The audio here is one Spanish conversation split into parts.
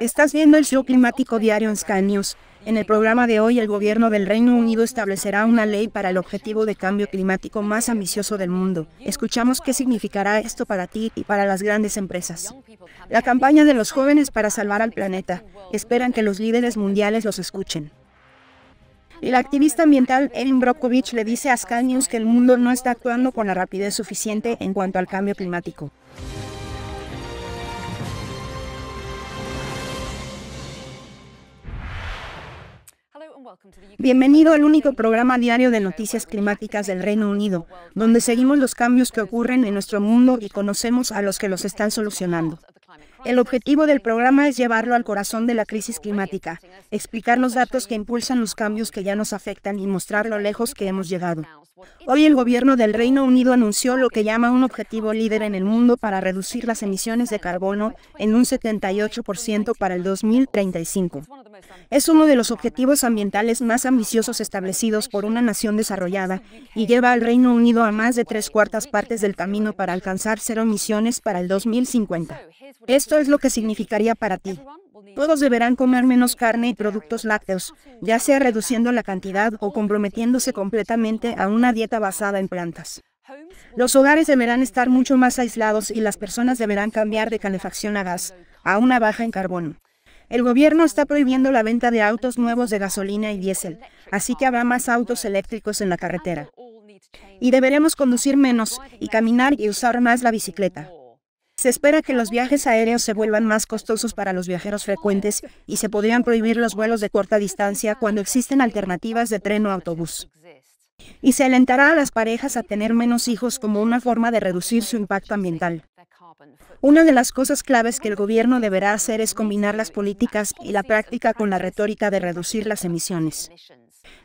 Estás viendo el show climático diario en Sky News. En el programa de hoy, el gobierno del Reino Unido establecerá una ley para el objetivo de cambio climático más ambicioso del mundo. Escuchamos qué significará esto para ti y para las grandes empresas. La campaña de los jóvenes para salvar al planeta. Esperan que los líderes mundiales los escuchen. El activista ambiental Erin Brockovich le dice a Sky News que el mundo no está actuando con la rapidez suficiente en cuanto al cambio climático. Bienvenido al único programa diario de noticias climáticas del Reino Unido, donde seguimos los cambios que ocurren en nuestro mundo y conocemos a los que los están solucionando. El objetivo del programa es llevarlo al corazón de la crisis climática, explicar los datos que impulsan los cambios que ya nos afectan y mostrar lo lejos que hemos llegado. Hoy el gobierno del Reino Unido anunció lo que llama un objetivo líder en el mundo para reducir las emisiones de carbono en un 78% para el 2035. Es uno de los objetivos ambientales más ambiciosos establecidos por una nación desarrollada y lleva al Reino Unido a más de tres cuartas partes del camino para alcanzar cero emisiones para el 2050 es lo que significaría para ti. Todos deberán comer menos carne y productos lácteos, ya sea reduciendo la cantidad o comprometiéndose completamente a una dieta basada en plantas. Los hogares deberán estar mucho más aislados y las personas deberán cambiar de calefacción a gas, a una baja en carbono. El gobierno está prohibiendo la venta de autos nuevos de gasolina y diésel, así que habrá más autos eléctricos en la carretera. Y deberemos conducir menos, y caminar y usar más la bicicleta. Se espera que los viajes aéreos se vuelvan más costosos para los viajeros frecuentes y se podrían prohibir los vuelos de corta distancia cuando existen alternativas de tren o autobús. Y se alentará a las parejas a tener menos hijos como una forma de reducir su impacto ambiental. Una de las cosas claves que el gobierno deberá hacer es combinar las políticas y la práctica con la retórica de reducir las emisiones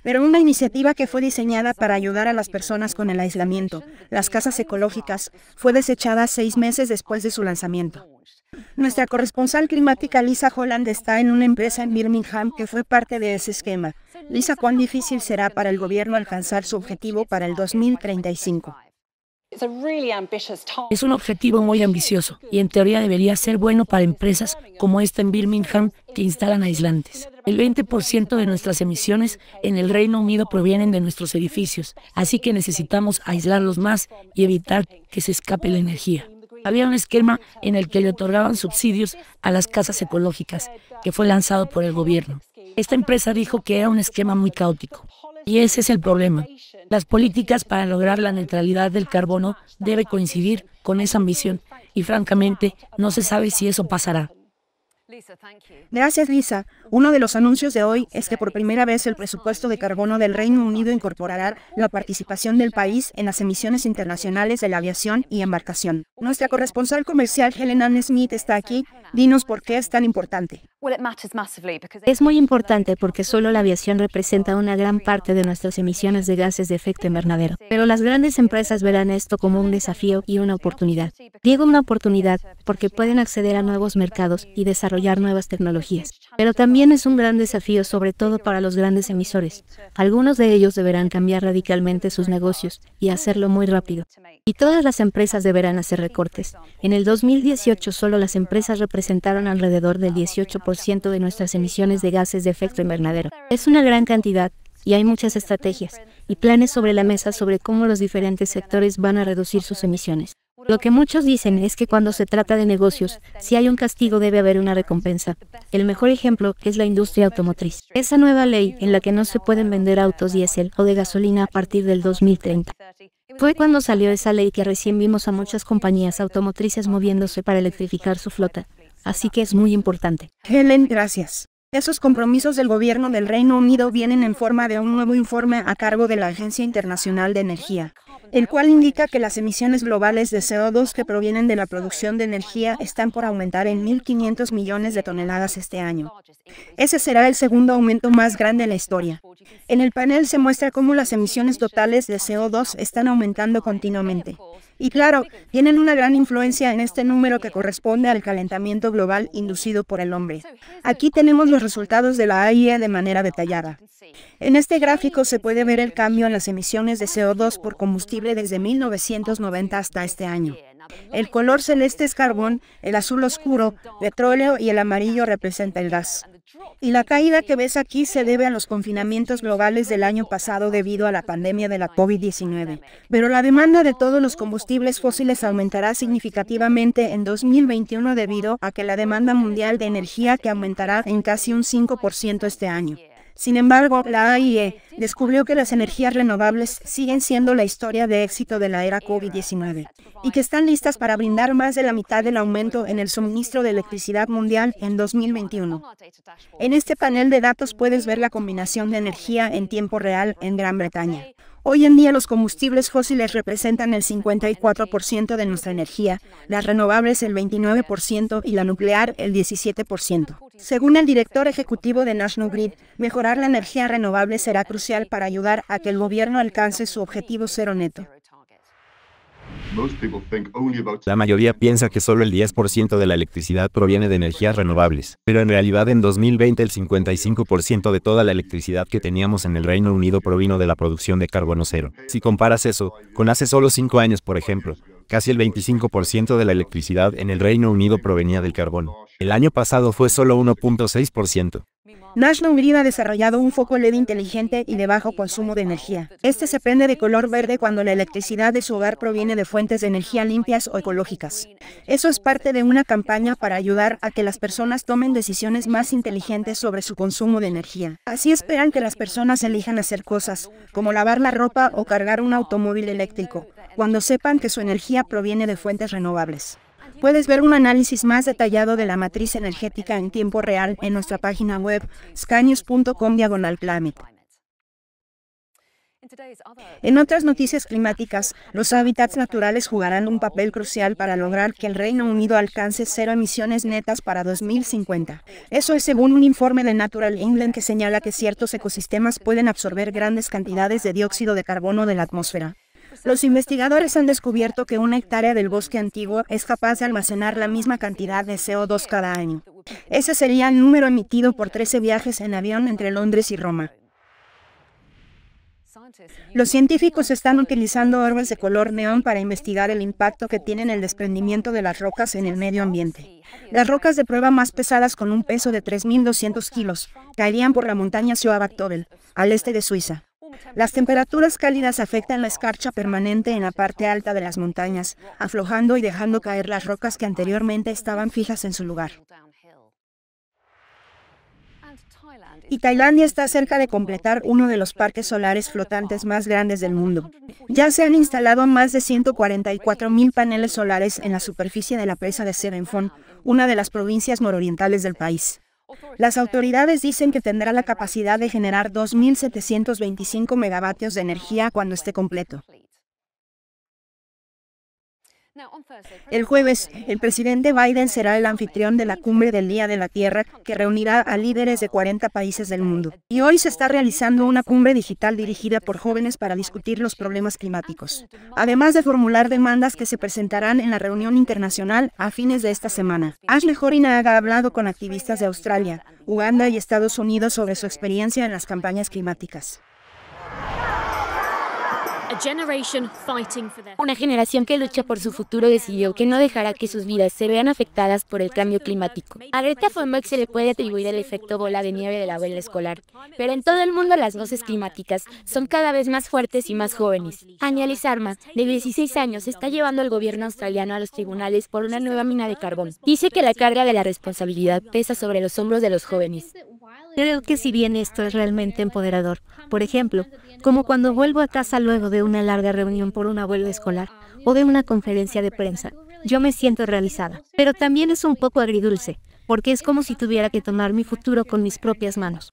pero una iniciativa que fue diseñada para ayudar a las personas con el aislamiento, las casas ecológicas, fue desechada seis meses después de su lanzamiento. Nuestra corresponsal climática Lisa Holland está en una empresa en Birmingham que fue parte de ese esquema. Lisa, ¿cuán difícil será para el gobierno alcanzar su objetivo para el 2035? Es un objetivo muy ambicioso y en teoría debería ser bueno para empresas como esta en Birmingham que instalan aislantes. El 20% de nuestras emisiones en el Reino Unido provienen de nuestros edificios, así que necesitamos aislarlos más y evitar que se escape la energía. Había un esquema en el que le otorgaban subsidios a las casas ecológicas, que fue lanzado por el gobierno. Esta empresa dijo que era un esquema muy caótico. Y ese es el problema. Las políticas para lograr la neutralidad del carbono deben coincidir con esa ambición y francamente no se sabe si eso pasará. Gracias, Lisa. Uno de los anuncios de hoy es que por primera vez el presupuesto de carbono del Reino Unido incorporará la participación del país en las emisiones internacionales de la aviación y embarcación. Nuestra corresponsal comercial Helen Ann Smith está aquí Dinos por qué es tan importante. Es muy importante porque solo la aviación representa una gran parte de nuestras emisiones de gases de efecto invernadero. Pero las grandes empresas verán esto como un desafío y una oportunidad. Digo una oportunidad porque pueden acceder a nuevos mercados y desarrollar nuevas tecnologías. Pero también es un gran desafío sobre todo para los grandes emisores. Algunos de ellos deberán cambiar radicalmente sus negocios y hacerlo muy rápido. Y todas las empresas deberán hacer recortes. En el 2018 solo las empresas representan representaron alrededor del 18% de nuestras emisiones de gases de efecto invernadero. Es una gran cantidad y hay muchas estrategias y planes sobre la mesa sobre cómo los diferentes sectores van a reducir sus emisiones. Lo que muchos dicen es que cuando se trata de negocios, si hay un castigo debe haber una recompensa. El mejor ejemplo es la industria automotriz. Esa nueva ley en la que no se pueden vender autos diésel o de gasolina a partir del 2030. Fue cuando salió esa ley que recién vimos a muchas compañías automotrices moviéndose para electrificar su flota. Así que es muy importante. Helen, gracias. Esos compromisos del gobierno del Reino Unido vienen en forma de un nuevo informe a cargo de la Agencia Internacional de Energía, el cual indica que las emisiones globales de CO2 que provienen de la producción de energía están por aumentar en 1.500 millones de toneladas este año. Ese será el segundo aumento más grande en la historia. En el panel se muestra cómo las emisiones totales de CO2 están aumentando continuamente. Y claro, tienen una gran influencia en este número que corresponde al calentamiento global inducido por el hombre. Aquí tenemos los resultados de la AIE de manera detallada. En este gráfico se puede ver el cambio en las emisiones de CO2 por combustible desde 1990 hasta este año. El color celeste es carbón, el azul oscuro, petróleo y el amarillo representa el gas. Y la caída que ves aquí se debe a los confinamientos globales del año pasado debido a la pandemia de la COVID-19. Pero la demanda de todos los combustibles fósiles aumentará significativamente en 2021 debido a que la demanda mundial de energía que aumentará en casi un 5% este año. Sin embargo, la AIE descubrió que las energías renovables siguen siendo la historia de éxito de la era COVID-19 y que están listas para brindar más de la mitad del aumento en el suministro de electricidad mundial en 2021. En este panel de datos puedes ver la combinación de energía en tiempo real en Gran Bretaña, Hoy en día los combustibles fósiles representan el 54% de nuestra energía, las renovables el 29% y la nuclear el 17%. Según el director ejecutivo de National Grid, mejorar la energía renovable será crucial para ayudar a que el gobierno alcance su objetivo cero neto. La mayoría piensa que solo el 10% de la electricidad proviene de energías renovables, pero en realidad en 2020 el 55% de toda la electricidad que teníamos en el Reino Unido provino de la producción de carbono cero. Si comparas eso, con hace solo 5 años por ejemplo, casi el 25% de la electricidad en el Reino Unido provenía del carbón. El año pasado fue solo 1.6%. National Grid ha desarrollado un foco LED inteligente y de bajo consumo de energía. Este se prende de color verde cuando la electricidad de su hogar proviene de fuentes de energía limpias o ecológicas. Eso es parte de una campaña para ayudar a que las personas tomen decisiones más inteligentes sobre su consumo de energía. Así esperan que las personas elijan hacer cosas, como lavar la ropa o cargar un automóvil eléctrico, cuando sepan que su energía proviene de fuentes renovables. Puedes ver un análisis más detallado de la matriz energética en tiempo real en nuestra página web scanius.com diagonal climate. En otras noticias climáticas, los hábitats naturales jugarán un papel crucial para lograr que el Reino Unido alcance cero emisiones netas para 2050. Eso es según un informe de Natural England que señala que ciertos ecosistemas pueden absorber grandes cantidades de dióxido de carbono de la atmósfera. Los investigadores han descubierto que una hectárea del bosque antiguo es capaz de almacenar la misma cantidad de CO2 cada año. Ese sería el número emitido por 13 viajes en avión entre Londres y Roma. Los científicos están utilizando orbes de color neón para investigar el impacto que tienen el desprendimiento de las rocas en el medio ambiente. Las rocas de prueba más pesadas con un peso de 3.200 kilos caerían por la montaña Sioabactobel, al este de Suiza. Las temperaturas cálidas afectan la escarcha permanente en la parte alta de las montañas, aflojando y dejando caer las rocas que anteriormente estaban fijas en su lugar. Y Tailandia está cerca de completar uno de los parques solares flotantes más grandes del mundo. Ya se han instalado más de 144.000 paneles solares en la superficie de la presa de Serenfon, una de las provincias nororientales del país. Las autoridades dicen que tendrá la capacidad de generar 2.725 megavatios de energía cuando esté completo. El jueves, el presidente Biden será el anfitrión de la cumbre del Día de la Tierra, que reunirá a líderes de 40 países del mundo. Y hoy se está realizando una cumbre digital dirigida por jóvenes para discutir los problemas climáticos, además de formular demandas que se presentarán en la reunión internacional a fines de esta semana. Ashley Horinaga ha hablado con activistas de Australia, Uganda y Estados Unidos sobre su experiencia en las campañas climáticas. Una generación que lucha por su futuro decidió que no dejará que sus vidas se vean afectadas por el cambio climático. A Greta Thunberg se le puede atribuir el efecto bola de nieve de la abuela escolar, pero en todo el mundo las voces climáticas son cada vez más fuertes y más jóvenes. Aniel Sarma, de 16 años, está llevando al gobierno australiano a los tribunales por una nueva mina de carbón. Dice que la carga de la responsabilidad pesa sobre los hombros de los jóvenes. Creo que si bien esto es realmente empoderador, por ejemplo, como cuando vuelvo a casa luego de de una larga reunión por una vuelta escolar o de una conferencia de prensa. Yo me siento realizada, pero también es un poco agridulce, porque es como si tuviera que tomar mi futuro con mis propias manos.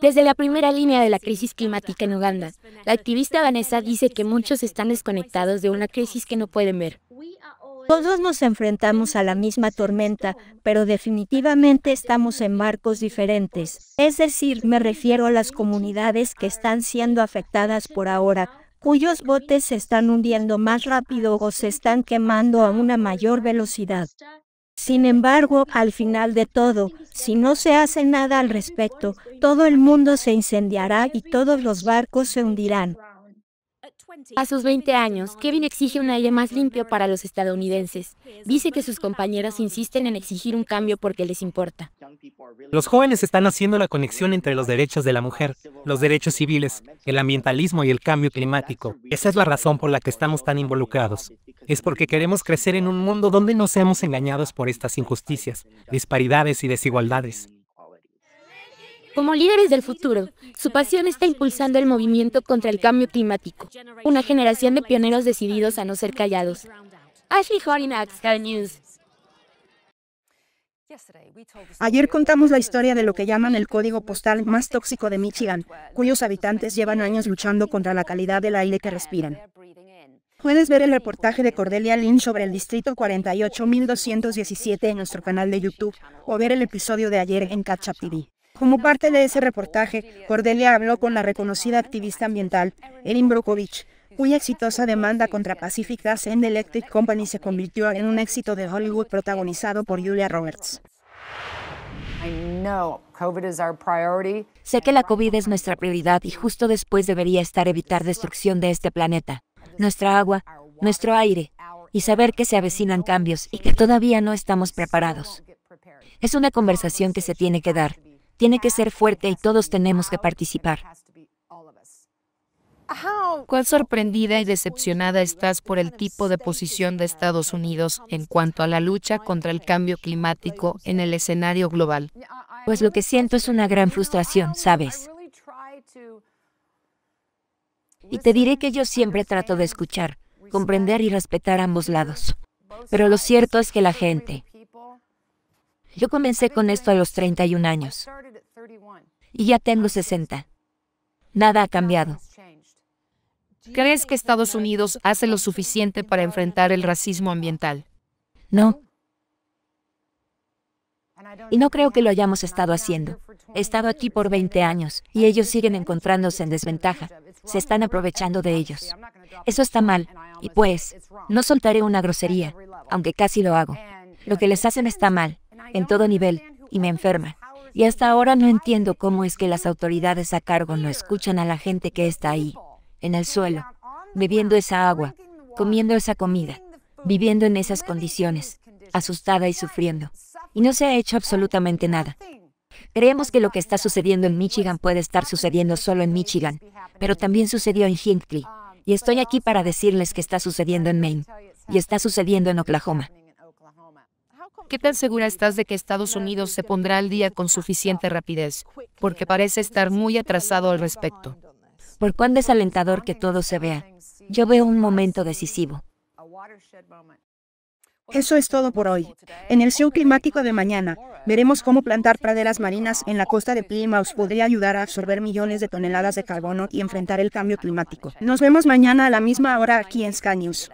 Desde la primera línea de la crisis climática en Uganda, la activista Vanessa dice que muchos están desconectados de una crisis que no pueden ver. Todos nos enfrentamos a la misma tormenta, pero definitivamente estamos en marcos diferentes. Es decir, me refiero a las comunidades que están siendo afectadas por ahora, cuyos botes se están hundiendo más rápido o se están quemando a una mayor velocidad. Sin embargo, al final de todo, si no se hace nada al respecto, todo el mundo se incendiará y todos los barcos se hundirán. A sus 20 años, Kevin exige un aire más limpio para los estadounidenses. Dice que sus compañeros insisten en exigir un cambio porque les importa. Los jóvenes están haciendo la conexión entre los derechos de la mujer, los derechos civiles, el ambientalismo y el cambio climático. Esa es la razón por la que estamos tan involucrados. Es porque queremos crecer en un mundo donde no seamos engañados por estas injusticias, disparidades y desigualdades. Como líderes del futuro, su pasión está impulsando el movimiento contra el cambio climático, una generación de pioneros decididos a no ser callados. Ashley Sky News. Ayer contamos la historia de lo que llaman el código postal más tóxico de Michigan, cuyos habitantes llevan años luchando contra la calidad del aire que respiran. Puedes ver el reportaje de Cordelia Lynch sobre el distrito 48217 en nuestro canal de YouTube o ver el episodio de ayer en Catch Up TV. Como parte de ese reportaje, Cordelia habló con la reconocida activista ambiental Erin Brokovich, cuya exitosa demanda contra Pacific Gas and Electric Company se convirtió en un éxito de Hollywood protagonizado por Julia Roberts. Sé que la COVID es nuestra prioridad y justo después debería estar evitar destrucción de este planeta, nuestra agua, nuestro aire, y saber que se avecinan cambios y que todavía no estamos preparados. Es una conversación que se tiene que dar, tiene que ser fuerte y todos tenemos que participar. ¿Cuán sorprendida y decepcionada estás por el tipo de posición de Estados Unidos en cuanto a la lucha contra el cambio climático en el escenario global? Pues lo que siento es una gran frustración, ¿sabes? Y te diré que yo siempre trato de escuchar, comprender y respetar ambos lados. Pero lo cierto es que la gente, yo comencé con esto a los 31 años y ya tengo 60. Nada ha cambiado. ¿Crees que Estados Unidos hace lo suficiente para enfrentar el racismo ambiental? No. Y no creo que lo hayamos estado haciendo. He estado aquí por 20 años y ellos siguen encontrándose en desventaja. Se están aprovechando de ellos. Eso está mal. Y pues, no soltaré una grosería, aunque casi lo hago. Lo que les hacen está mal en todo nivel, y me enferma. Y hasta ahora no entiendo cómo es que las autoridades a cargo no escuchan a la gente que está ahí, en el suelo, bebiendo esa agua, comiendo esa comida, viviendo en esas condiciones, asustada y sufriendo. Y no se ha hecho absolutamente nada. Creemos que lo que está sucediendo en Michigan puede estar sucediendo solo en Michigan, pero también sucedió en Hinckley. Y estoy aquí para decirles que está sucediendo en Maine. Y está sucediendo en Oklahoma. ¿Qué tan segura estás de que Estados Unidos se pondrá al día con suficiente rapidez? Porque parece estar muy atrasado al respecto. Por cuán desalentador que todo se vea, yo veo un momento decisivo. Eso es todo por hoy. En el show climático de mañana, veremos cómo plantar praderas marinas en la costa de Plymouth podría ayudar a absorber millones de toneladas de carbono y enfrentar el cambio climático. Nos vemos mañana a la misma hora aquí en Sky News.